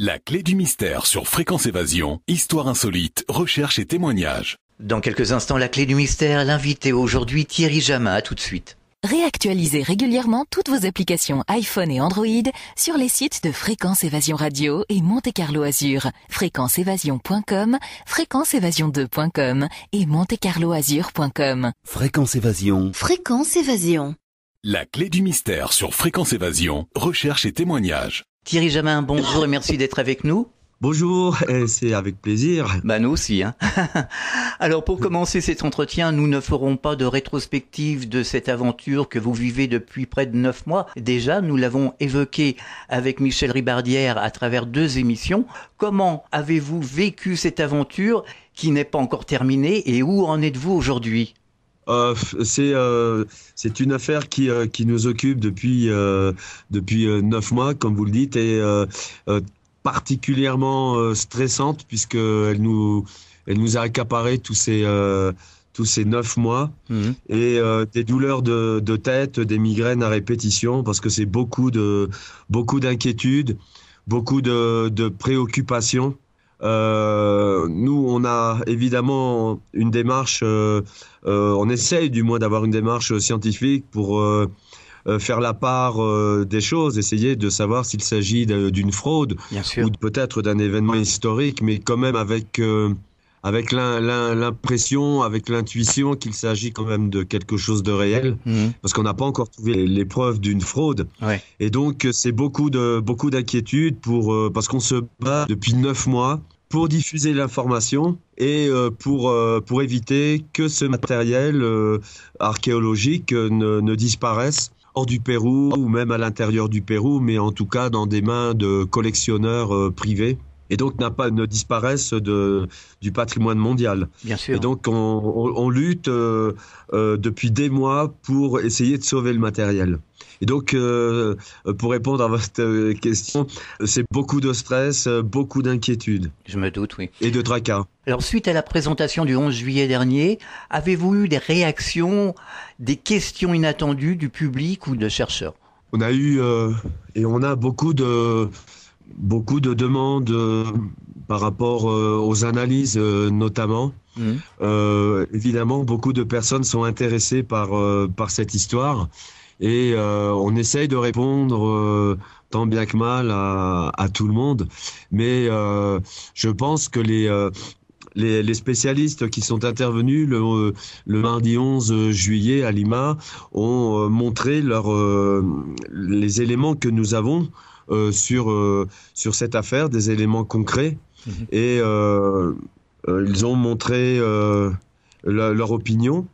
La clé du mystère sur Fréquence Évasion, Histoire insolite, recherche et témoignages. Dans quelques instants, la clé du mystère, l'invité aujourd'hui Thierry Jama, à tout de suite. Réactualisez régulièrement toutes vos applications iPhone et Android sur les sites de Fréquence Évasion Radio et Monte Carlo Azur, fréquenceévasion.com, fréquenceévasion2.com et montecarloazur.com. Fréquence Évasion. Fréquence Évasion. La clé du mystère sur Fréquence Évasion, recherche et témoignages. Thierry Jamin, bonjour et merci d'être avec nous. Bonjour, c'est avec plaisir. Bah nous aussi. Hein. Alors pour commencer cet entretien, nous ne ferons pas de rétrospective de cette aventure que vous vivez depuis près de neuf mois. Déjà, nous l'avons évoqué avec Michel Ribardière à travers deux émissions. Comment avez-vous vécu cette aventure qui n'est pas encore terminée et où en êtes-vous aujourd'hui euh, euh, c'est une affaire qui euh, nous occupe depuis depuis neuf mois, comme vous le dites, et particulièrement stressante puisque elle nous elle nous a accaparé tous ces tous ces neuf mois mhm. et des douleurs de, tête, des migraines à répétition parce que c'est beaucoup de beaucoup d'inquiétudes, beaucoup de, de préoccupations euh, nous, on a évidemment une démarche, euh, euh, on essaye du moins d'avoir une démarche scientifique pour euh, euh, faire la part des choses, essayer de savoir s'il s'agit d'une fraude ou peut-être d'un événement historique, mais quand même avec avec l'impression, avec l'intuition qu'il s'agit quand même de quelque chose de réel, mhm. parce qu'on n'a pas encore trouvé les preuves d'une fraude. Et donc euh, c'est beaucoup de beaucoup d'inquiétude euh, parce qu'on se bat depuis neuf mois pour diffuser l'information et euh, pour, pour éviter que ce matériel archéologique ne disparaisse hors du Pérou ou même à l'intérieur du Pérou, mais en tout cas dans des mains de collectionneurs privés et donc n'a pas, ne disparaissent de, du patrimoine mondial. Bien sûr. Et donc on, on, lutte euh, euh, depuis des mois pour essayer de sauver le matériel. Et donc, euh, euh pour répondre à votre euh, question, c'est beaucoup de stress, beaucoup d'inquiétude. Je me doute, oui. Et de tracas. Alors, suite à la présentation du 11 juillet dernier, avez-vous eu des réactions, des questions inattendues du public ou de chercheurs On a eu euh, et on a beaucoup de beaucoup de demandes euh, par rapport euh, aux analyses euh, notamment. Mmh. évidemment, beaucoup de personnes sont intéressées par, par cette histoire et on essaye de répondre tant bien que mal à, à tout le monde. Mais je pense que les, les, spécialistes qui sont intervenus le, le, mardi 11 juillet à Lima ont montré leur, les éléments que nous avons euh, sur, euh, sur cette affaire, des éléments concrets. Mhm. Et euh, ils ont montré leur opinion.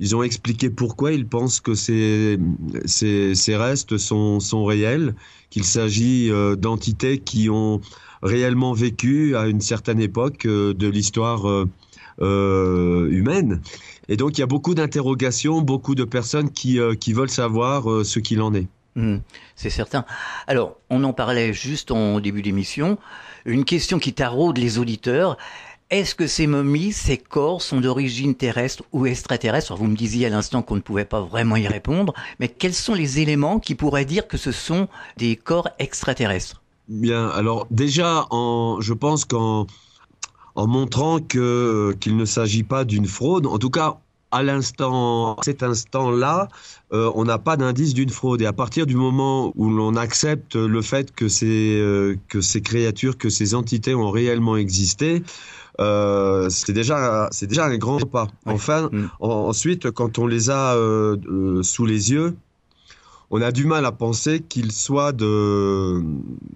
Ils ont expliqué pourquoi ils pensent que ces, ces, restes sont, sont réels, qu'il s'agit d'entités qui ont réellement vécu à une certaine époque de l'histoire humaine. Et donc il y a beaucoup d'interrogations, beaucoup de personnes qui veulent savoir ce qu'il en est. Hmm. c'est certain. Alors, on en parlait juste en début d'émission. Une question qui taraude les auditeurs. Est-ce que ces momies, ces corps sont d'origine terrestre ou extraterrestre Vous me disiez à l'instant qu'on ne pouvait pas vraiment y répondre, mais quels sont les éléments qui pourraient dire que ce sont des corps extraterrestres Bien, alors déjà, en, je pense qu'en en montrant qu'il ne s'agit pas d'une fraude, en tout cas, à l'instant, cet instant-là, euh, on n'a pas d'indice d'une fraude. Et à partir du moment où l'on accepte le fait que ces, euh, que ces créatures, que ces entités ont réellement existé, euh, c'est déjà c'est déjà un grand pas. Enfin, mm. ensuite, quand on les a sous les yeux, on a du mal à penser qu'ils soient de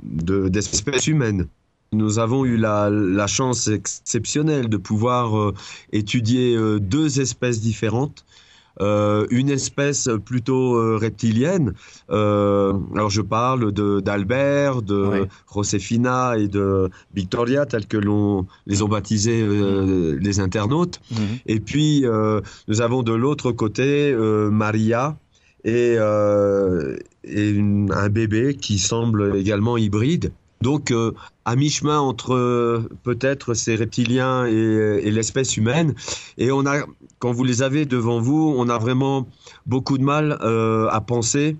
d'espèces humaines. Nous avons eu la, la chance exceptionnelle de pouvoir euh, étudier euh, deux espèces différentes. Euh, une espèce plutôt reptilienne. alors je parle d'Albert, de, Josefina et de Victoria, telles que l'on les ont baptisées les internautes. Mhm. Et puis nous avons de l'autre côté Maria, et, un bébé qui semble également hybride. Donc, euh, à mi-chemin entre euh, peut-être ces reptiliens euh, et, l'espèce humaine. Et on a, quand vous les avez devant vous, on a vraiment beaucoup de mal à penser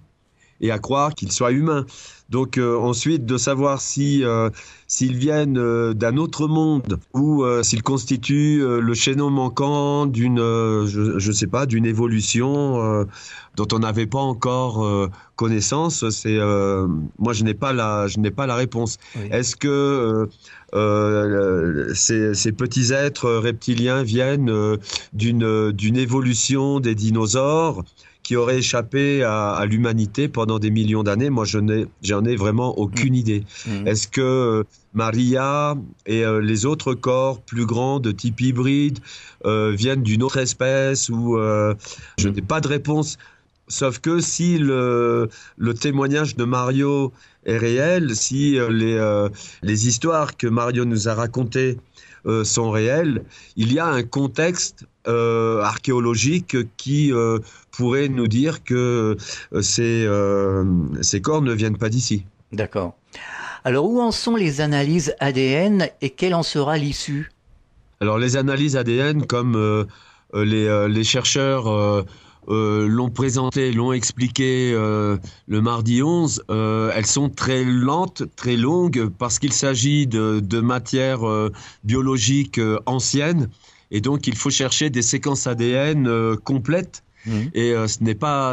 et à croire qu'ils soient humains. Donc euh, ensuite, de savoir si euh, s'ils viennent euh, d'un autre monde ou s'ils constituent le chaînon manquant d'une, je, sais pas, d'une évolution dont on n'avait pas encore connaissance. C'est moi, je n'ai pas la, je n'ai pas la réponse. Est-ce que ces, ces, petits êtres reptiliens viennent d'une d'une évolution des dinosaures? qui aurait échappé à, l'humanité pendant des millions d'années Moi, je n'ai, j'en ai vraiment aucune mm. idée. Mm. Est-ce que euh, Maria et euh, les autres corps plus grands de type hybride euh, viennent d'une autre espèce ou je mm. n'ai pas de réponse. Sauf que si le, témoignage de Mario est réel, si les, les histoires que Mario nous a racontées sont réelles, il y a un contexte archéologique qui pourrait nous dire que euh, euh, ces, corps ne viennent pas d'ici. D'accord. Alors où en sont les analyses ADN et quelle en sera l'issue Alors les analyses ADN, comme euh, les, chercheurs l'ont présenté, l'ont expliqué le mardi 11, elles sont très lentes, très longues, parce qu'il s'agit de, de matières biologiques anciennes, et donc il faut chercher des séquences ADN complètes Mhm. Et euh, ce n'est pas,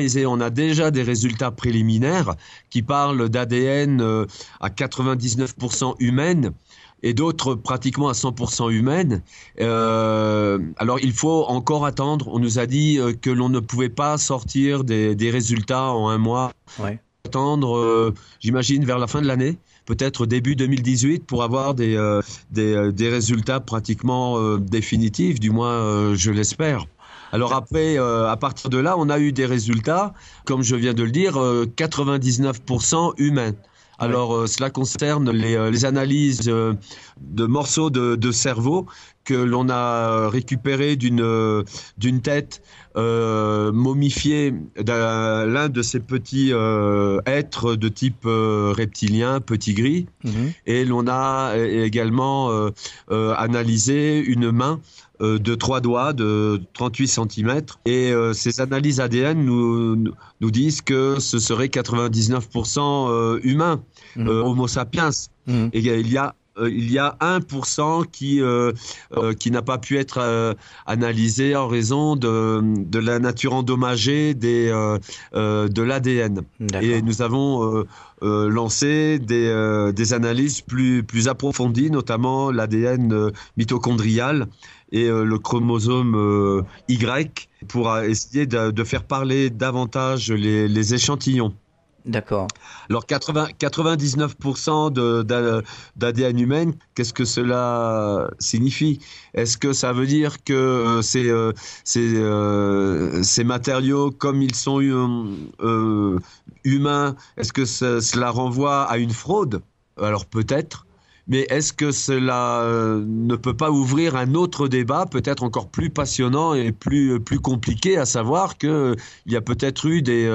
aisé. On a déjà des résultats préliminaires qui parlent d'ADN euh, à 99% humaine et d'autres pratiquement à 100% humaine. Euh, alors il faut encore attendre. On nous a dit que l'on ne pouvait pas sortir des, résultats en un mois. Attendre, j'imagine, vers la fin de l'année, peut-être début 2018, pour avoir des, des résultats pratiquement définitifs, du moins je l'espère. Alors après, euh, à partir de là, on a eu des résultats, comme je viens de le dire, 99% euh, humains. Alors euh, cela concerne les, analyses de morceaux de, de cerveau que l'on a récupéré d'une d'une tête euh, momifié l'un de ces petits euh, êtres de type euh, reptilien, petit gris. Mhm. Et l'on a euh, également analysé une main de trois doigts de 38 cm. Et ces analyses ADN nous, nous disent que ce serait 99% humain, mhm. Homo sapiens. Mhm. Et il y a euh, il y a 1% euh, euh, qui, n'a pas pu être analysé en raison de, la nature endommagée de l'ADN. Et nous avons lancé des, analyses plus, approfondies, notamment l'ADN mitochondrial et le chromosome Y, pour essayer de, faire parler davantage les échantillons. D'accord. Alors 99% d'ADN humaine, qu'est-ce que cela signifie Est-ce que ça veut dire que euh, euh, euh, ces, matériaux, comme ils sont humains, est-ce que cela renvoie à une fraude Alors peut-être, mais est-ce que cela euh, ne peut pas ouvrir un autre débat, peut-être encore plus passionnant et plus, euh, plus compliqué, à savoir qu'il euh, y a peut-être eu des,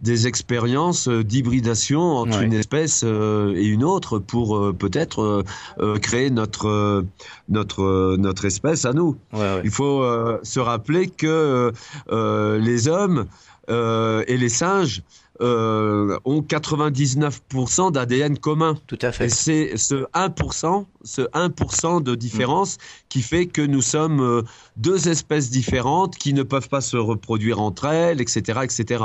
des expériences d'hybridation entre une espèce et une autre pour peut-être créer notre, notre, notre espèce à nous. Il faut se rappeler que les hommes et les singes euh, ont 99% d'ADN commun. Tout à fait. Et c'est ce 1% ce 1% de différence qui fait que nous sommes euh, deux espèces différentes qui ne peuvent pas se reproduire entre elles, etc. etc.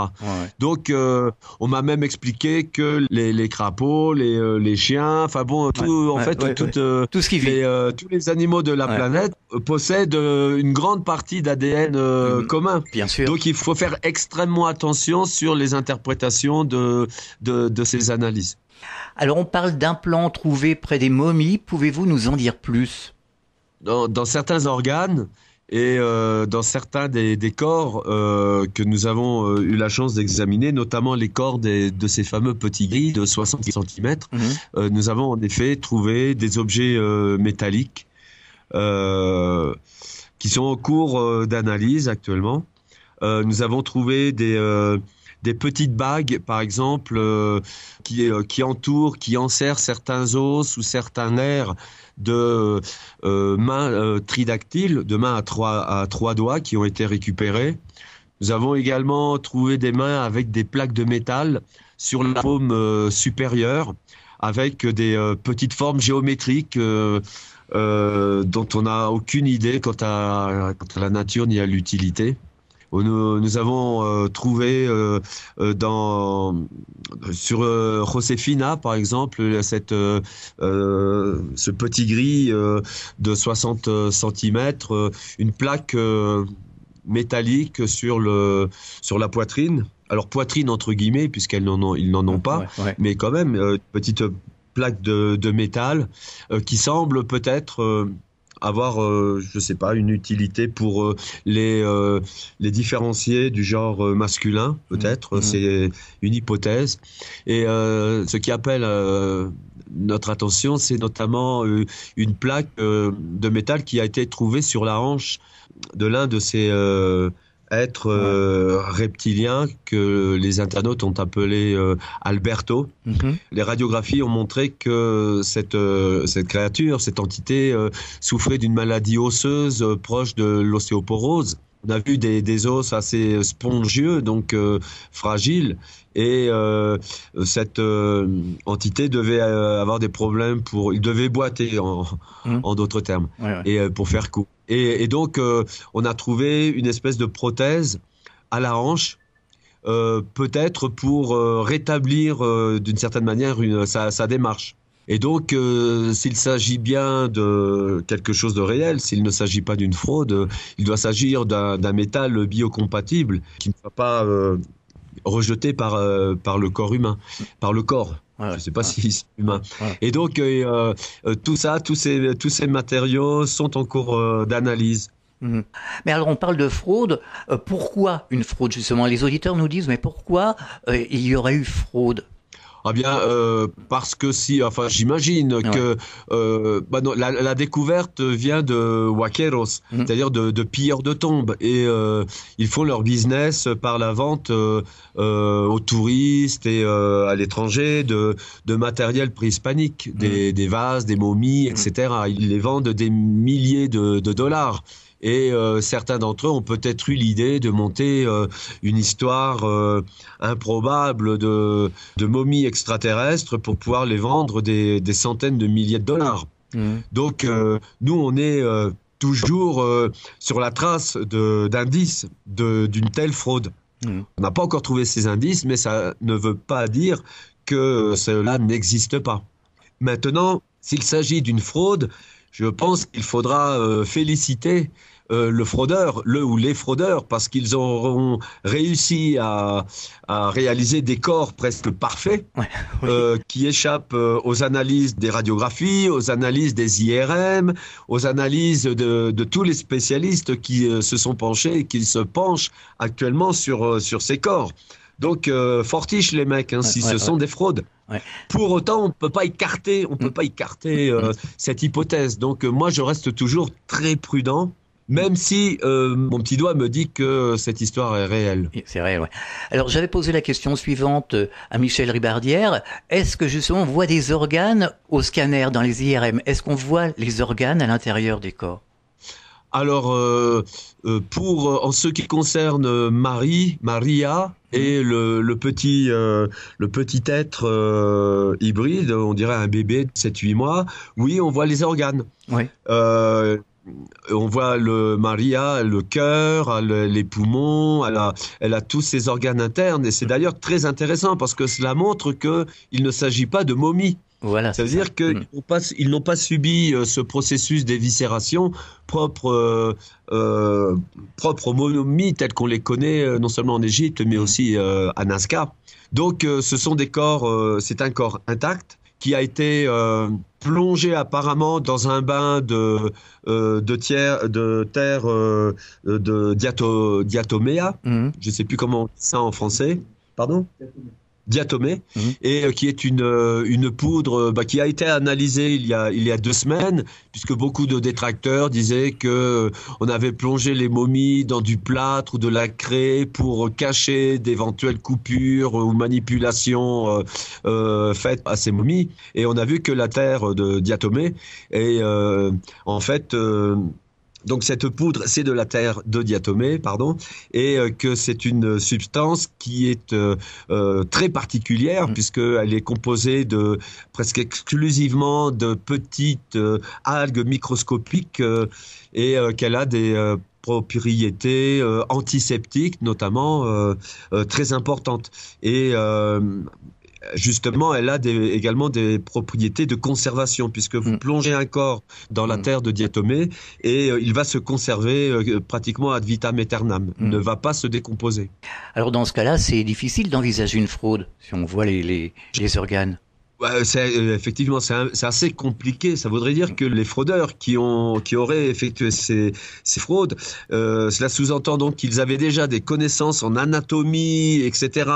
Donc, euh, on m'a même expliqué que les, crapauds, euh, les, chiens, enfin bon, tout, en fait, tout, ce qui vit. tous les animaux de la planète possèdent une grande partie d'ADN mhm. commun. Bien sûr. Donc, il faut faire extrêmement attention sur les interprétations de, de ces analyses. Alors on parle d'implants trouvés près des momies, pouvez-vous nous en dire plus dans, certains organes et euh, dans certains des, corps euh, que nous avons euh, eu la chance d'examiner, notamment les corps de ces fameux petits gris de 60 cm, mhm. nous avons en effet trouvé des objets métalliques qui sont en cours d'analyse actuellement. nous avons trouvé des des petites bagues, par exemple, euh, qui, euh, qui entourent, qui enserrent certains os ou certains nerfs de euh, mains tridactyles, de mains à trois, à doigts qui ont été récupérées. Nous avons également trouvé des mains avec des plaques de métal sur la paume supérieure, avec des petites formes géométriques. dont on n'a aucune idée quant à, la nature ni à l'utilité. Nous, avons euh, trouvé euh, euh, dans, sur Josefina, par exemple, ce petit gris de 60 cm, une plaque métallique sur, le, sur la poitrine. Alors poitrine entre guillemets, puisqu'ils n'en ont, ils n'en ont pas, mais quand même, petite plaque de, métal qui semble peut-être avoir, euh, je sais pas, une utilité pour euh, les, euh, les différencier du genre masculin, peut-être. Mmh, mmh. C'est une hypothèse. Et ce qui appelle notre attention, c'est notamment une plaque de métal qui a été trouvée sur la hanche de l'un de ces être euh, reptilien que les internautes ont appelé euh, Alberto. Mhm. Les radiographies ont montré que cette, euh, cette créature, cette entité, souffrait d'une maladie osseuse proche de l'ostéoporose on a vu des, os assez spongieux, donc euh, fragiles, et euh, cette euh, entité devait avoir des problèmes pour, il devait boiter en, hum. d'autres termes, et pour faire coup. Et, donc on a trouvé une espèce de prothèse à la hanche. peut-être pour rétablir d'une certaine manière sa démarche. Et donc, euh, s'il s'agit bien de quelque chose de réel, s'il ne s'agit pas d'une fraude, il doit s'agir d'un métal biocompatible qui ne soit pas euh, rejeté par, euh, par le corps humain, par le corps. je ne sais pas si c'est humain. Et donc, tout ça, tous ces, tous ces matériaux sont en cours d'analyse. Mhm. Mais alors on parle de fraude. pourquoi une fraude justement Les auditeurs nous disent mais pourquoi il y aurait eu fraude ah bien, euh, parce que si, enfin, j'imagine que euh, bah non, la, découverte vient de waqueros, mm. c'est-à-dire de, pilleurs de tombes, et euh, ils font leur business par la vente aux touristes et à l'étranger de, de matériel préhispanique, des, mm. des vases, des momies, etc. Ils les vendent des milliers de dollars et euh, certains d'entre eux ont peut-être eu l'idée de monter euh, une histoire euh, improbable de, momies extraterrestres pour pouvoir les vendre des, centaines de milliers de dollars. Mmh. Donc nous, on est toujours sur la trace d'indices d'une telle fraude. Mmh. On n'a pas encore trouvé ces indices, mais ça ne veut pas dire que cela n'existe pas. Maintenant, s'il s'agit d'une fraude, je pense qu'il faudra euh, féliciter euh, le fraudeur, le ou les fraudeurs, parce qu'ils auront réussi à, réaliser des corps presque parfaits euh, qui échappent aux analyses des radiographies, aux analyses des IRM, aux analyses de, de tous les spécialistes qui se sont penchés et qui se penchent actuellement sur, sur ces corps. Donc euh, fortiche les mecs, hein, si ce sont des fraudes. Pour autant, on peut on peut mm. pas écarter euh, mm. cette hypothèse. Donc euh, moi, je reste toujours très prudent. Même si mon petit doigt me dit que cette histoire est réelle. C'est réel, oui. Alors j'avais posé la question suivante à Michel Ribardière. Est-ce que justement on voit des organes au scanner dans les IRM Est-ce qu'on voit les organes à l'intérieur des corps alors, euh, euh, pour euh, en ce qui concerne Marie, Maria et le, le petit le petit être hybride, on dirait un bébé de 7-8 mois, oui, on voit les organes. Oui. on voit le Maria, le cœur, les poumons, elle a, tous ses organes internes et c'est d'ailleurs très intéressant parce que cela montre qu'il ne s'agit pas de momie. Voilà, ça veut dire qu'ils mm. n'ont pas, subi euh, ce processus d'éviscération propre, euh, euh, propre aux momies telles qu'on les connaît non seulement en Égypte mais mm. aussi à Nazca. Donc ce sont des corps, c'est un corps intact qui a été plongé apparemment dans un bain de, de, de terre de diato, diatoméa, mm. je ne sais plus comment on dit ça en français. Pardon diatomée, mhm. et euh, qui est une, euh, une poudre euh, bah, qui a été analysée il y a, il y a deux semaines, puisque beaucoup de détracteurs disaient que on avait plongé les momies dans du plâtre ou de la craie pour cacher d'éventuelles coupures ou manipulations faites à ces momies. Et on a vu que la terre de diatomée est en fait donc cette poudre, c'est de la terre de diatomée, pardon, et euh, que c'est une substance qui est euh, euh, très particulière mm. puisqu'elle est composée de presque exclusivement de petites algues microscopiques et qu'elle a des propriétés antiseptiques notamment très importantes. Et justement, elle a également des propriétés de conservation, puisque vous mm. plongez un corps dans la mm. terre de diatomée et euh, il va se conserver euh, euh, pratiquement ad vitam aeternam, mm. ne va pas se décomposer. Alors dans ce cas-là, c'est difficile d'envisager une fraude, si on voit les, les, organes. effectivement, c'est, assez compliqué. Ça voudrait dire que les fraudeurs qui, auraient effectué ces, fraudes, cela sous-entend donc qu'ils avaient déjà des connaissances en anatomie, etc.,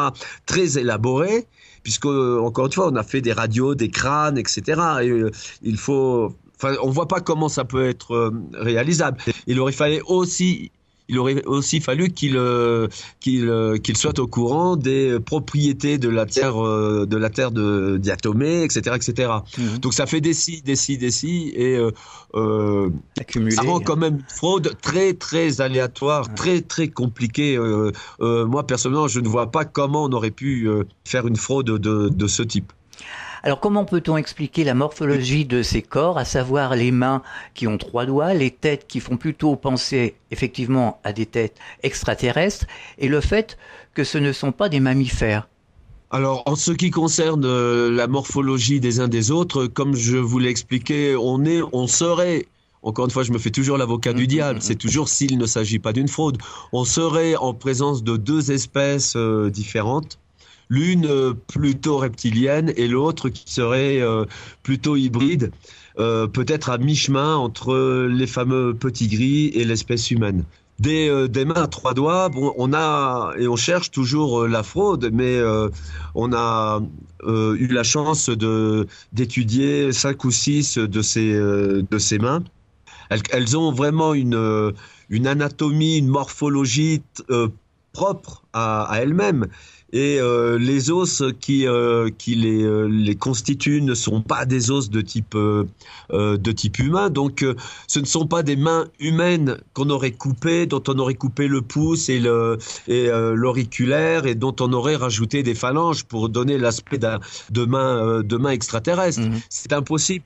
très élaborées, puisque encore une fois, on a fait des radios, des crânes, etc. Et, euh, il faut, enfin, on voit pas comment ça peut être euh, réalisable. Il aurait fallu aussi il aurait aussi fallu qu'il euh, qu'il euh, qu'il soit au courant des propriétés de la terre euh, de la terre de diatomée, etc., etc. Mhm. Donc ça fait des si, des si, des si, et ça rend hein. quand même une fraude très très aléatoire, très très compliquée. moi personnellement, je ne vois pas comment on aurait pu faire une fraude de ce type. Alors comment peut-on expliquer la morphologie de ces corps, à savoir les mains qui ont trois doigts, les têtes qui font plutôt penser effectivement à des têtes extraterrestres, et le fait que ce ne sont pas des mammifères alors, en ce qui concerne euh, la morphologie des uns des autres, comme je vous l'ai expliqué, on est, on serait encore une fois, je me fais toujours l'avocat du mm-hmm, diable. Mm-hmm. C'est toujours s'il ne s'agit pas d'une fraude. On serait en présence de deux espèces euh, différentes l'une plutôt reptilienne et l'autre qui serait euh, plutôt hybride, euh, peut-être à mi-chemin entre les fameux petits gris et l'espèce humaine. Des, euh, mains à trois doigts, bon, on a et on cherche toujours la fraude, mais on a eu la chance de d'étudier cinq ou six de ces de ces mains. Elles, ont vraiment une anatomie, une morphologie propre à, à elles-mêmes et euh, les os qui euh, euh, les, constituent ne sont pas des os de type humain donc ce ne sont pas des mains humaines qu'on aurait coupées dont on aurait coupé le pouce et l'auriculaire et dont on aurait rajouté des phalanges pour donner l'aspect d'un de main de extraterrestre mhm. c'est impossible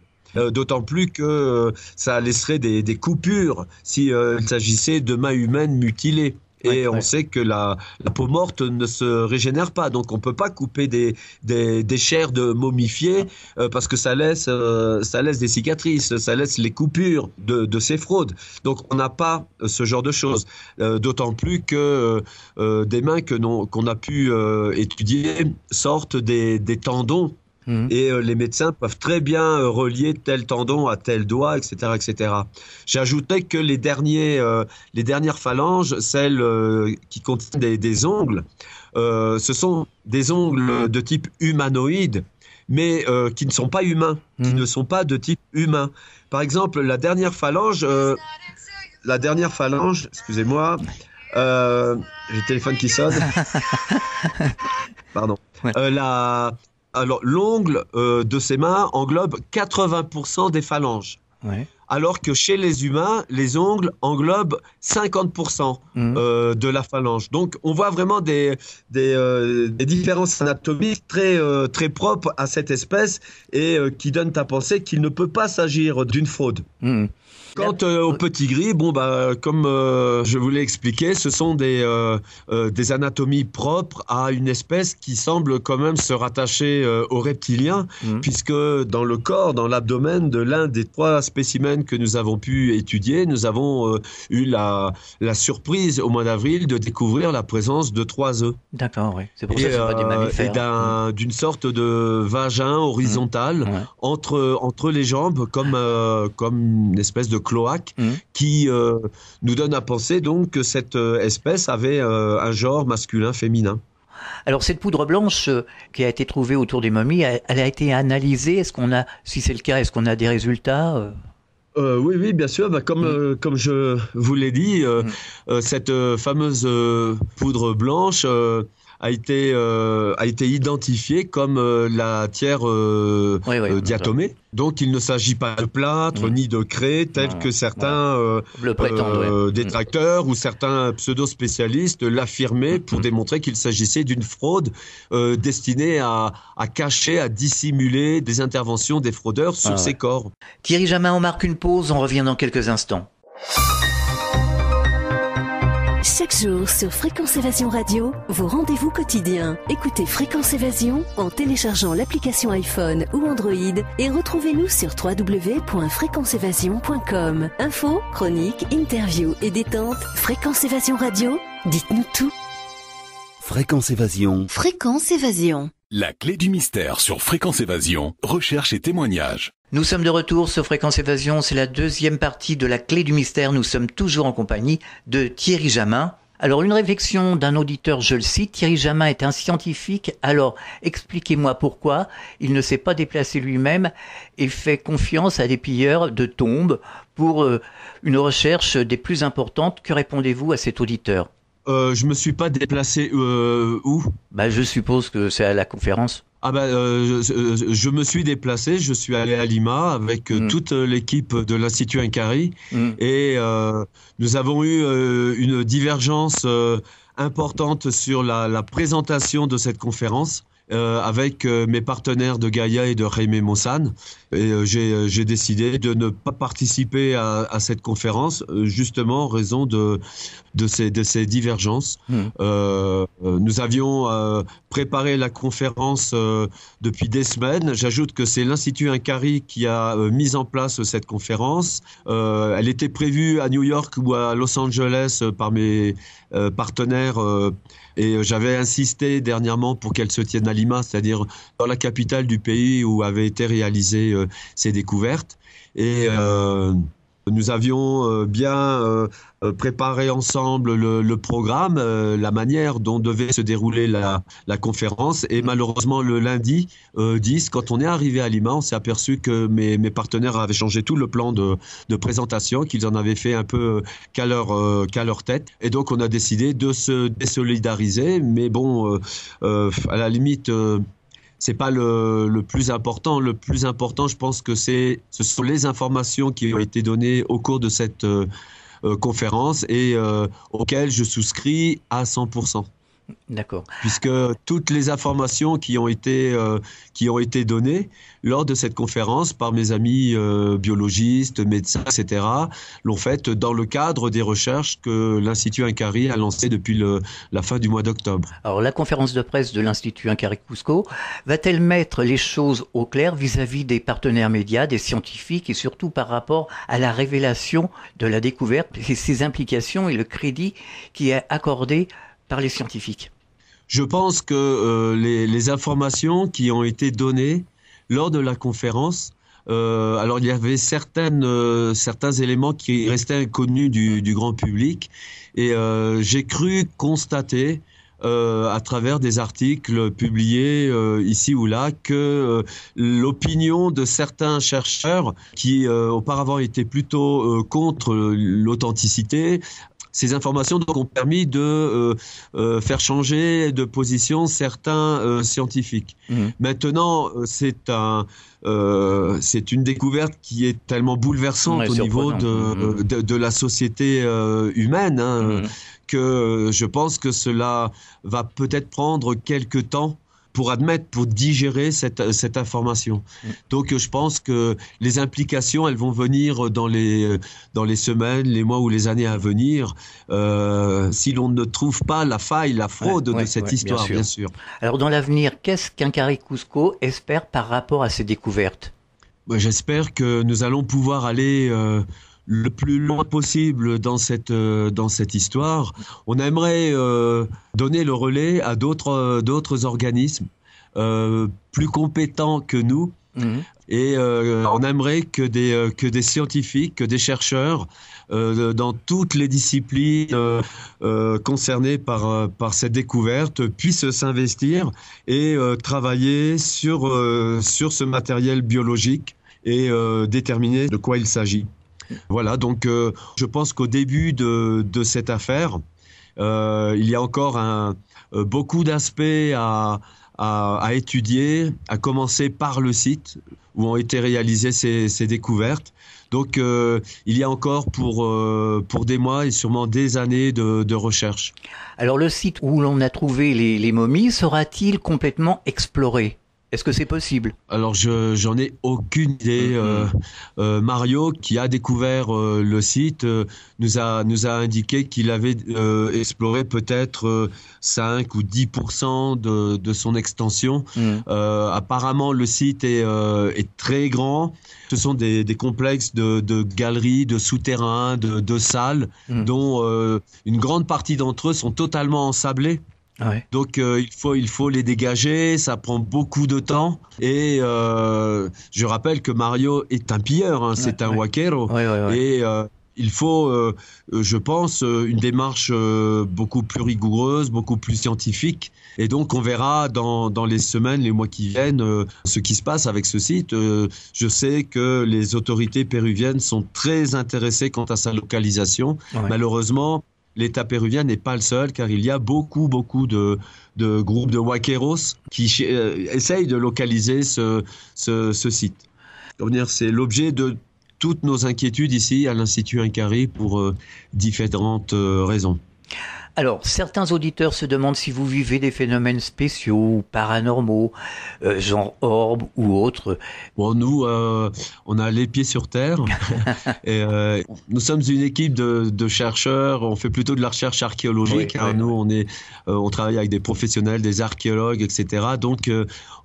D'autant plus que ça laisserait des, coupures s'il s'agissait de mains humaines mutilées. Et on sait que la, peau morte ne se régénère pas, donc on ne peut pas couper des, des, chairs de momifiés euh, parce que ça laisse, euh, ça laisse des cicatrices, ça laisse les coupures de, ces fraudes. Donc on n'a pas euh, ce genre de choses, d'autant plus que des mains que qu'on a pu étudier sortent des, des tendons Mhm. et euh, les médecins peuvent très bien euh, relier tel tendon à tel doigt, etc., etc. J'ajoutais que les derniers, euh, les dernières phalanges, celles qui contiennent des, ongles, ce sont des ongles de type humanoïde, mais qui ne sont pas humains, qui mhm. ne sont pas de type humain. Par exemple, la dernière phalange, la dernière phalange, excusez-moi. j'ai le téléphone qui sonne. Pardon. la, alors l'ongle euh, de ses mains englobe 80% des phalanges. Alors que chez les humains, les ongles englobent 50% euh, mhm. de la phalange. Donc on voit vraiment des, des, euh, différences anatomiques très, propres à cette espèce et qui donnent à penser qu'il ne peut pas s'agir d'une fraude. Mhm. Quant euh, aux petits gris, bon bah comme euh, je vous l'ai expliqué, ce sont des euh, des anatomies propres à une espèce qui semble quand même se rattacher aux reptiliens, mm. puisque dans le corps, dans l'abdomen de l'un des trois spécimens que nous avons pu étudier, nous avons eu la la surprise au mois d'avril de découvrir la présence de trois œufs. D'accord, oui. C'est pour et, ça que mm. d'une sorte de vagin horizontal mm. entre entre les jambes, comme comme une espèce de cloaque mm. qui euh, nous donne à penser donc que cette euh, espèce avait euh, un genre masculin-féminin. Alors cette poudre blanche qui a été trouvée autour des momies, elle a été analysée. Est-ce qu'on a, si c'est le cas, est-ce qu'on a des résultats oui, oui, bien sûr. Bah, comme, mm. comme je vous l'ai dit, mm. cette fameuse poudre blanche a été euh, a été identifié comme euh, la tierre euh, diatomée. Donc il ne s'agit pas de plâtre mm. ni de craie tel que certains détracteurs mm. ou certains pseudo-spécialistes l'affirmaient pour mm. démontrer qu'il s'agissait d'une fraude destinée à, cacher, à dissimuler des interventions des fraudeurs sur ah, ces corps. Thierry Jamin, on marque une pause, on revient dans quelques instants. Chaque jour sur Fréquence Évasion Radio, vos rendez-vous quotidiens. Écoutez Fréquence Évasion en téléchargeant l'application iPhone ou Android et retrouvez-nous sur www.fréquenceévasion.com. Infos, chroniques, interviews et détente. Fréquence Évasion Radio, dites-nous tout. Fréquence Évasion. Fréquence Évasion. La clé du mystère sur Fréquence Évasion, recherche et témoignage. Nous sommes de retour sur Fréquence Évasion, c'est la deuxième partie de la clé du mystère. Nous sommes toujours en compagnie de Thierry Jamin. Alors une réflexion d'un auditeur, je le cite, Thierry Jamin est un scientifique, alors expliquez-moi pourquoi il ne s'est pas déplacé lui-même et fait confiance à des pilleurs de tombes pour euh, une recherche des plus importantes. Que répondez-vous à cet auditeur euh, Je me suis pas déplacé euh, où bah, Je suppose que c'est à la conférence. Ah ben, euh, euh, je, me suis déplacé, je suis allé à Lima avec euh, mm. toute l'équipe de l'Institut Incari mm. et nous avons eu une divergence importante sur la, présentation de cette conférence. Euh, avec euh, mes partenaires de Gaïa et de Jaime Monsan. Et euh, j'ai décidé de ne pas participer à, cette conférence, justement en raison de, de, ces, divergences. Hmm. nous avions préparé la conférence depuis des semaines. J'ajoute que c'est l'Institut Incari qui a mis en place cette conférence. elle était prévue à New York ou à Los Angeles par mes partenaires et j'avais insisté dernièrement pour qu'elle se tienne à Lima, c'est-à-dire dans la capitale du pays où avaient été réalisées euh, ces découvertes. Et. Euh, nous avions euh, bien euh, euh, préparé ensemble le, programme, la manière dont devait se dérouler la, la conférence. Et mm. malheureusement, le lundi 10, quand on est arrivé à Lima, on s'est aperçu que mes, mes, partenaires avaient changé tout le plan de, de présentation, qu'ils en avaient fait un peu qu'à leur, leur, tête. Et donc, on a décidé de se désolidariser. Mais bon, à la limite c'est pas le, le, plus important. Le plus important, je pense que c'est ce sont les informations qui ont été données au cours de cette euh, euh, conférence et euh, auxquelles je souscris à 100%. D'accord. Puisque toutes les informations qui ont été euh, qui ont été données lors de cette conférence par mes amis euh, biologistes, médecins, etc. l'ont fait dans le cadre des recherches que l'Institut Incari a lancées depuis la fin du mois d'octobre. Alors la conférence de presse de l'Institut Incari Cusco va-t-elle mettre les choses au clair vis-à-vis -vis des partenaires médias, des scientifiques et surtout par rapport à la révélation de la découverte et ses implications et le crédit qui est accordé par les scientifiques Je pense que euh, les, les, informations qui ont été données lors de la conférence, euh, alors il y avait certaines, euh, certains éléments qui restaient inconnus du, du grand public et euh, j'ai cru constater euh, à travers des articles publiés ici ou là que l'opinion de certains chercheurs qui auparavant étaient plutôt contre l'authenticité ces informations ont permis de euh, euh, faire changer de position certains euh, scientifiques. Mhm. Maintenant, c'est un une découverte qui est tellement bouleversante au niveau mhm. de, la société humaine hein, mhm. que je pense que cela va peut-être prendre quelques temps pour admettre, pour digérer cette, information. Mm. Donc je pense que les implications, elles vont venir dans les, dans les semaines, les mois ou les années à venir, euh, si l'on ne trouve pas la faille, la fraude de cette histoire, bien sûr. Alors dans l'avenir, qu'est-ce qu'un Cusco espère par rapport à ces découvertes J'espère que nous allons pouvoir aller euh, le plus loin possible dans cette euh, dans cette histoire. On aimerait euh, donner le relais à d'autres euh, d'autres organismes plus compétents que nous. Mhm. Et on aimerait que des, que des scientifiques, que des chercheurs dans toutes les disciplines concernées par, par cette découverte puissent s'investir et travailler sur, sur ce matériel biologique et déterminer de quoi il s'agit. Voilà, donc euh, je pense qu'au début de, cette affaire, euh, il y a encore euh, beaucoup d'aspects à, étudier, à commencer par le site où ont été réalisées ces, découvertes. Donc il y a encore pour, des mois et sûrement des années de, recherche. Alors le site où l'on a trouvé les momies sera-t-il complètement exploré est-ce que c'est possible Alors, je j'en ai aucune idée. Mm-hmm. Euh, euh, Mario, qui a découvert euh, le site, nous a indiqué qu'il avait exploré peut-être 5 ou 10 de, son extension. Mm. apparemment, le site est, très grand. Ce sont des, complexes de, galeries, de souterrains, de, salles, mm. dont une grande partie d'entre eux sont totalement ensablés. Donc euh, il faut il faut les dégager, ça prend beaucoup de temps et euh, je rappelle que Mario est un pilleur, hein, c'est un ouais. waquero et euh, il faut, je pense, une démarche beaucoup plus rigoureuse, beaucoup plus scientifique. Et donc, on verra dans, dans les semaines, les mois qui viennent, ce qui se passe avec ce site. je sais que les autorités péruviennes sont très intéressées quant à sa localisation. Malheureusement, l'État péruvien n'est pas le seul, car il y a beaucoup, beaucoup de, de groupes de huaqueros qui euh, essayent de localiser ce, ce, ce site. C'est l'objet de toutes nos inquiétudes ici à l'Institut Incari pour euh, différentes euh, raisons. Alors, certains auditeurs se demandent si vous vivez des phénomènes spéciaux paranormaux, euh, genre orbe ou autres. Bon, nous, euh, on a les pieds sur terre. Euh, nous sommes une équipe de, chercheurs. On fait plutôt de la recherche archéologique. Hein. nous, on est, on travaille avec des professionnels, des archéologues, etc. Donc,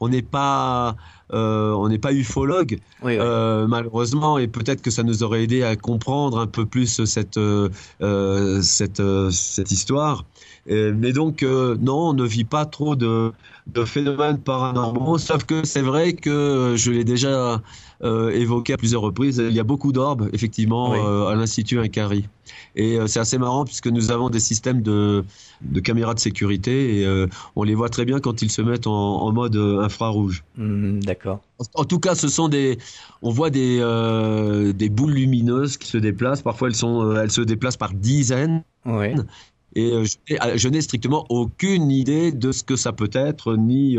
on n'est pas euh, on n'est pas ufologue, euh, malheureusement, et peut-être que ça nous aurait aidé à comprendre un peu plus cette, euh, cette, histoire. mais donc, non, on ne vit pas trop de phénomènes paranormaux, sauf que c'est vrai que je l'ai déjà euh, évoqué à plusieurs reprises. Il y a beaucoup d'orbes, effectivement, euh, à l'Institut Incari. Et euh, c'est assez marrant puisque nous avons des systèmes de, caméras de sécurité et on les voit très bien quand ils se mettent en, mode infrarouge. Hmm, d'accord. En, tout cas, ce sont des, on voit des, des boules lumineuses qui se déplacent. Parfois, elles, sont, elles se déplacent par dizaines. Et je n'ai strictement aucune idée de ce que ça peut être, ni,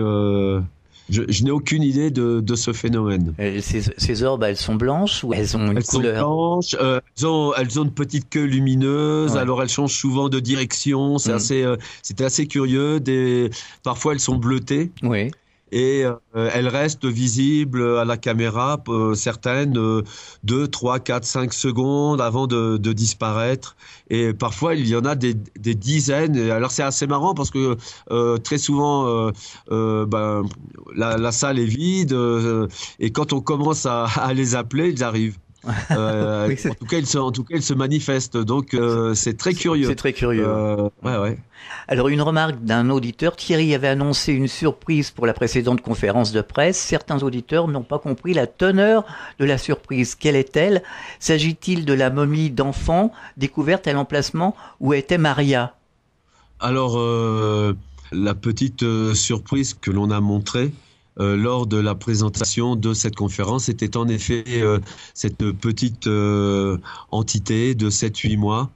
je, n'ai aucune idée de, ce phénomène. Euh, ces, orbes, elles sont blanches ou elles ont une elles sont euh, elles, ont, une petite queue lumineuse, alors elles changent souvent de direction. C'est mm. euh, assez, curieux. parfois, elles sont bleutées. Oui et euh, elle reste visible à la caméra euh, certaines 2, 3, 4, 5 secondes avant de, de, disparaître. Et parfois, il y en a des, des dizaines. alors, c'est assez marrant parce que euh, très souvent, ben, la, la, salle est vide. et quand on commence à, à les appeler, ils arrivent. Euh, en, tout cas, il se, manifeste. Donc, euh, c'est très curieux. C'est très curieux. Euh, Alors, une remarque d'un auditeur. Thierry avait annoncé une surprise pour la précédente conférence de presse. Certains auditeurs n'ont pas compris la teneur de la surprise. Quelle est-elle S'agit-il de la momie d'enfant découverte à l'emplacement où était Maria Alors, la petite surprise que l'on a montrée, euh, lors de la présentation de cette conférence était en effet euh, cette petite euh, entité de 7-8 mois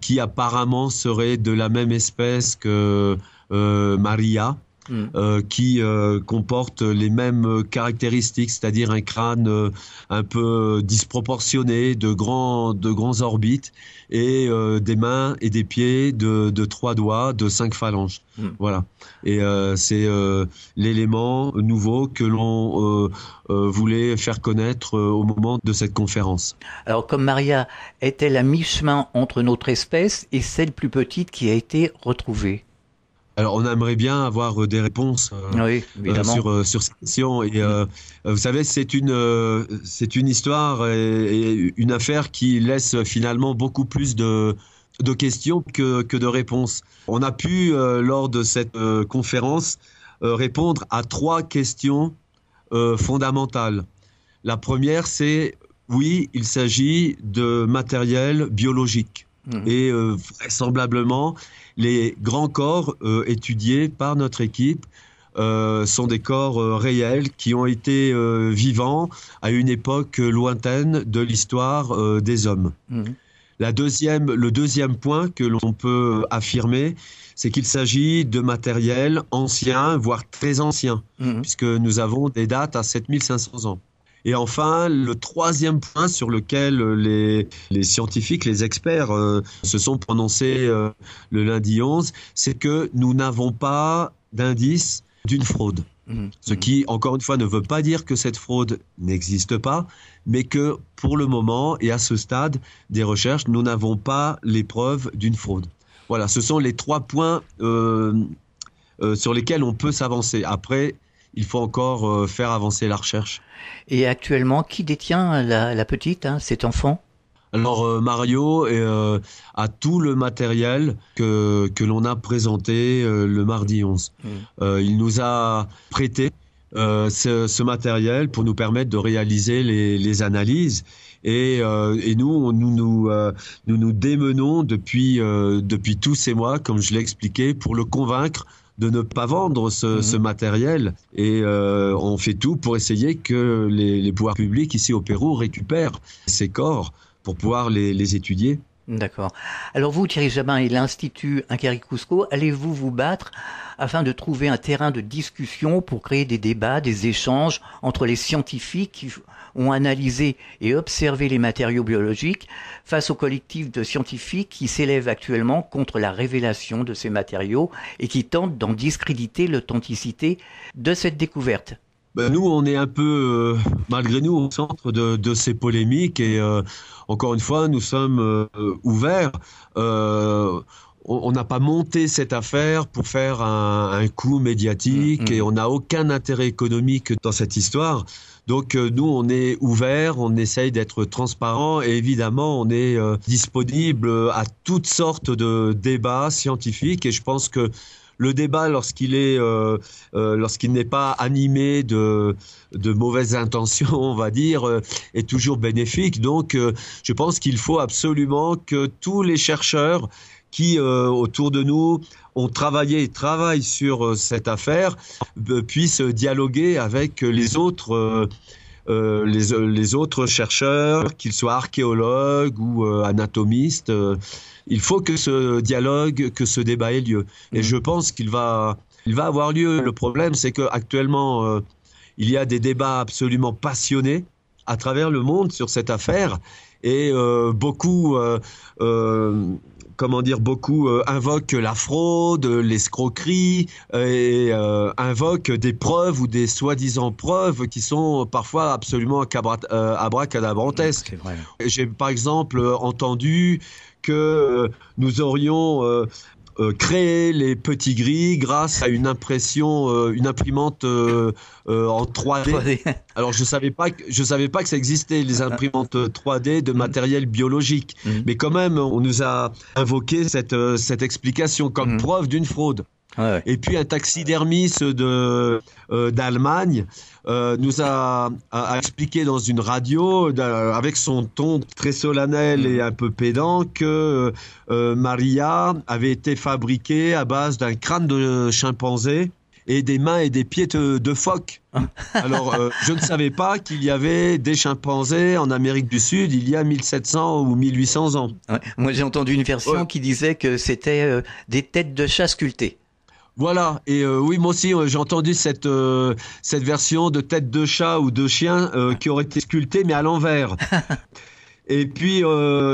qui apparemment serait de la même espèce que Maria, Mm. Euh, qui euh, comporte les mêmes caractéristiques, c'est-à-dire un crâne euh, un peu disproportionné, de grands, de grands orbites, et des mains et des pieds de, trois doigts, de cinq phalanges. Mm. Voilà. Et c'est l'élément nouveau que l'on voulait faire connaître au moment de cette conférence. Alors, comme Maria est-elle à mi-chemin entre notre espèce et celle plus petite qui a été retrouvée alors, on aimerait bien avoir euh, des réponses euh, euh, sur, sur ces questions. Et, vous savez, c'est une, c'est une histoire et, une affaire qui laisse finalement beaucoup plus de, de questions que, que de réponses. On a pu, lors de cette conférence, répondre à trois questions fondamentales. La première, c'est oui, il s'agit de matériel biologique. Mhm. Et euh, vraisemblablement, les grands corps euh, étudiés par notre équipe euh, sont des corps réels qui ont été vivants à une époque lointaine de l'histoire des hommes. Mhm. La deuxième, le deuxième point que l'on peut affirmer, c'est qu'il s'agit de matériel ancien, voire très ancien, mhm. puisque nous avons des dates à 7500 ans. Et enfin, le troisième point sur lequel euh, les, scientifiques, les experts euh, se sont prononcés euh, le lundi 11, c'est que nous n'avons pas d'indice d'une fraude. Mhm. Ce qui, encore une fois, ne veut pas dire que cette fraude n'existe pas, mais que pour le moment et à ce stade des recherches, nous n'avons pas les preuves d'une fraude. Voilà, ce sont les trois points sur lesquels on peut s'avancer. Après, il faut encore euh, faire avancer la recherche. Et actuellement, qui détient la, petite, hein, cet enfant alors euh, Mario euh, a tout le matériel que, l'on a présenté le mardi 11. Mm. il nous a prêté ce, matériel pour nous permettre de réaliser les, analyses. Et, nous, nous, nous, démenons depuis, depuis tous ces mois, comme je l'ai expliqué, pour le convaincre de ne pas vendre ce, mhm. matériel. Et euh, on fait tout pour essayer que les, pouvoirs publics ici au Pérou récupèrent ces corps pour pouvoir les, étudier. D'accord. Alors vous, Thierry Jabin et l'Institut un allez-vous vous battre afin de trouver un terrain de discussion pour créer des débats, des échanges entre les scientifiques ont analysé et observé les matériaux biologiques face au collectif de scientifiques qui s'élèvent actuellement contre la révélation de ces matériaux et qui tentent d'en discréditer l'authenticité de cette découverte. Ben, nous, on est un peu, euh, malgré nous, au centre de, ces polémiques et euh, encore une fois, nous sommes euh, ouverts on n'a pas monté cette affaire pour faire un, coup médiatique mm, mm. et on n'a aucun intérêt économique dans cette histoire. Donc euh, nous, on est ouvert, on essaye d'être transparent et évidemment, on est euh, disponible à toutes sortes de débats scientifiques et je pense que le débat lorsqu'il est euh, lorsqu'il n'est pas animé de de mauvaises intentions on va dire est toujours bénéfique donc je pense qu'il faut absolument que tous les chercheurs qui, euh, autour de nous, ont travaillé et travaillent sur euh, cette affaire, euh, puissent dialoguer avec les autres. les, autres chercheurs, qu'ils soient archéologues ou anatomistes. il faut que ce dialogue, que ce débat ait lieu. Et mmh. je pense qu'il va, il va avoir lieu. Le problème, c'est qu'actuellement, il y a des débats absolument passionnés à travers le monde sur cette affaire. Et beaucoup comment dire, beaucoup euh, invoquent la fraude, l'escroquerie, et euh, invoquent des preuves ou des soi-disant preuves qui sont parfois absolument euh, abracadabrantesques. J'ai par exemple entendu que nous aurions euh, créer les petits gris grâce à une impression, euh, une imprimante euh, en 3D. Alors je savais pas, que, je savais pas que ça existait les imprimantes 3D de mm-hmm. matériel biologique, mm-hmm. mais quand même on nous a invoqué cette cette explication comme mm-hmm. preuve d'une fraude. Et puis un taxidermiste de euh, d'Allemagne euh, nous a, a, expliqué dans une radio euh, avec son ton très solennel et un peu pédant que Maria avait été fabriquée à base d'un crâne de chimpanzé et des mains et des pieds de, phoque. Alors, je ne savais pas qu'il y avait des chimpanzés en Amérique du Sud il y a 1700 ou 1800 ans. Moi, j'ai entendu une version qui disait que c'était des têtes de chasse sculptées. Voilà, et euh, oui, moi aussi, euh, j'ai entendu cette, euh, cette version de tête de chat ou de chien qui aurait été sculptée, mais à l'envers. et puis,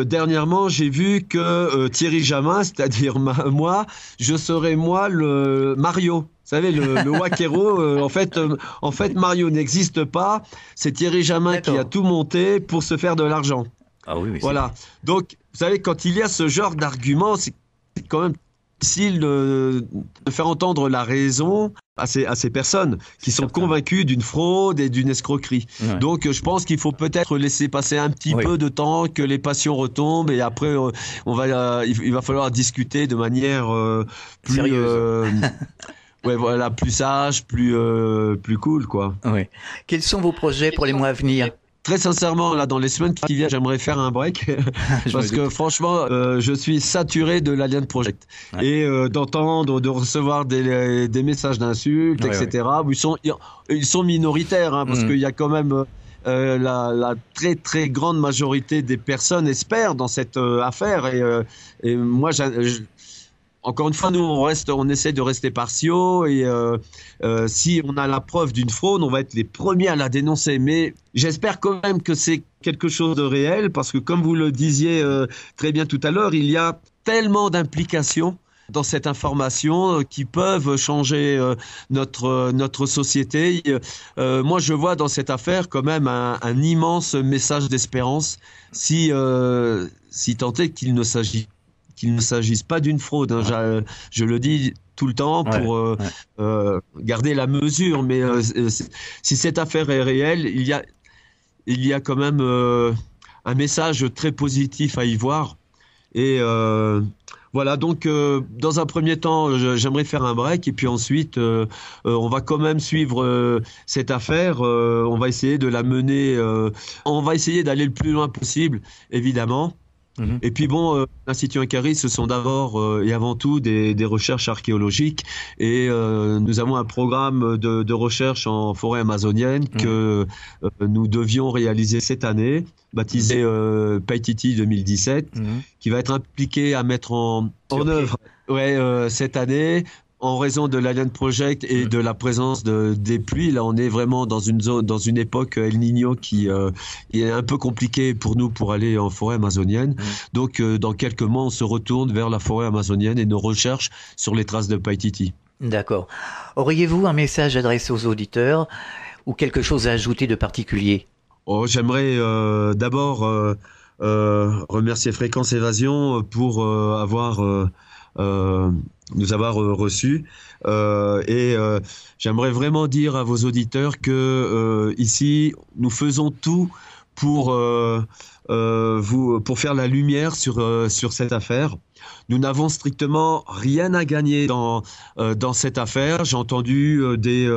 dernièrement, j'ai vu que Thierry Jamin, c'est-à-dire moi, je serais moi le Mario. Vous savez, le, le en, fait, en fait, Mario n'existe pas. C'est Thierry Jamin qui a tout monté pour se faire de l'argent. Ah oui, oui. Voilà. Donc, vous savez, quand il y a ce genre d'argument, c'est quand même s'il de, faire entendre la raison à ces, à ces personnes qui sont convaincues d'une fraude et d'une escroquerie. Donc je pense qu'il faut peut-être laisser passer un petit peu de temps que les passions retombent et après euh, on va, euh, il va falloir discuter de manière euh, plus voilà, plus sage, plus, plus cool, quoi. Quels sont vos projets pour les mois à venir très sincèrement, là, dans les semaines qui viennent, j'aimerais faire un break parce que franchement, euh, je suis saturé de l'Alien Project et euh, d'entendre, de recevoir des, messages d'insultes, etc. Ils sont minoritaires hein, parce mm. qu'il y a quand même euh, la, très très grande majorité des personnes espèrent dans cette affaire et, moi, moi encore une fois, nous, on reste, on essaie de rester partiaux et euh, euh, si on a la preuve d'une fraude, on va être les premiers à la dénoncer. Mais j'espère quand même que c'est quelque chose de réel parce que, comme vous le disiez euh, très bien tout à l'heure, il y a tellement d'implications dans cette information qui peuvent changer notre, notre société. moi, je vois dans cette affaire quand même un, immense message d'espérance, si, si tant est qu'il ne s'agit qu'il ne s'agisse pas d'une fraude. Hein. Euh, je le dis tout le temps pour euh, euh, garder la mesure, mais si cette affaire est réelle, il y a, il y a quand même un message très positif à y voir. Et voilà, donc dans un premier temps, j'aimerais faire un break et puis ensuite, on va quand même suivre cette affaire. on va essayer de la mener, on va essayer d'aller le plus loin possible, évidemment. Mhm. Et puis bon, euh, l'Institut Incaris, ce sont d'abord euh, et avant tout des, recherches archéologiques et euh, nous avons un programme de, recherche en forêt amazonienne mhm. que nous devions réaliser cette année, baptisé euh, 2017, mhm. qui va être impliqué à mettre en, en œuvre ouais, cette année en raison de l'Alien Project et de la présence des pluies, là, on est vraiment dans une zone, dans une époque euh, El Niño euh, qui est un peu compliquée pour nous pour aller en forêt amazonienne. Donc, euh, dans quelques mois, on se retourne vers la forêt amazonienne et nos recherches sur les traces de Paititi. D'accord. Auriez-vous un message adressé aux auditeurs ou quelque chose à ajouter de particulier oh, j'aimerais d'abord remercier Fréquence Évasion pour avoir nous avoir euh, reçus. Euh, et euh, j'aimerais vraiment dire à vos auditeurs que ici, nous faisons tout pour euh, euh, vous pour faire la lumière sur euh, sur cette affaire. Nous n'avons strictement rien à gagner dans dans cette affaire. J'ai entendu des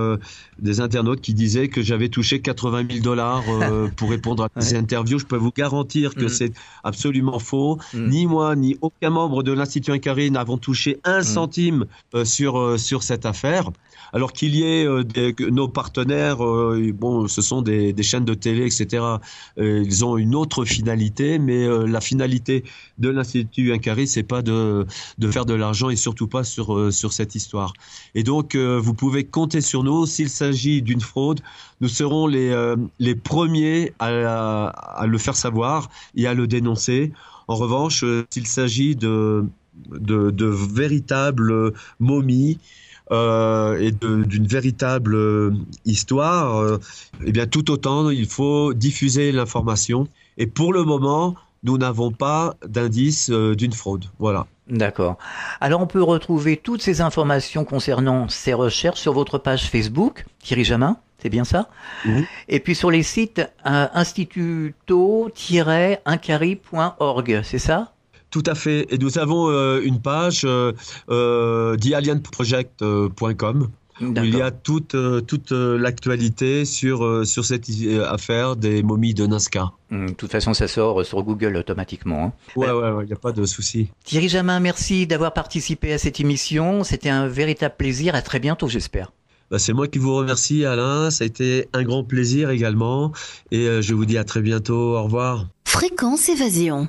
des internautes qui disaient que j'avais touché 80 000 dollars pour répondre à ces interviews. Je peux vous garantir que mm. c'est absolument faux. Mm. Ni moi ni aucun membre de l'institut Incaré n'avons touché un mm. centime sur sur cette affaire alors qu'il y ait euh, nos partenaires, euh, bon, ce sont des, chaînes de télé, etc. Euh, ils ont une autre finalité, mais la finalité de l'institut ce n'est pas de, faire de l'argent et surtout pas sur cette histoire. Et donc, vous pouvez compter sur nous. S'il s'agit d'une fraude, nous serons les premiers à, le faire savoir et à le dénoncer. En revanche, s'il s'agit de, véritables momies euh, et d'une véritable euh, histoire, euh, eh bien tout autant il faut diffuser l'information. Et pour le moment, nous n'avons pas d'indice d'une fraude. Voilà. D'accord. Alors on peut retrouver toutes ces informations concernant ces recherches sur votre page Facebook, Thierry Jamin, c'est bien ça Et puis sur les sites instituto-incari.org, c'est ça tout à fait. Et nous avons euh, une page euh, euh où il y a toute, euh, toute l'actualité sur, sur cette affaire des momies de Nazca. Hum, de toute façon, ça sort sur Google automatiquement. Hein. Ouais, ouais, il n'y a pas de souci. Thierry Jamin, merci d'avoir participé à cette émission. C'était un véritable plaisir. À très bientôt, j'espère. Bah, c'est moi qui vous remercie, Alain. Ça a été un grand plaisir également. Et je vous dis à très bientôt. Au revoir. Fréquence Évasion.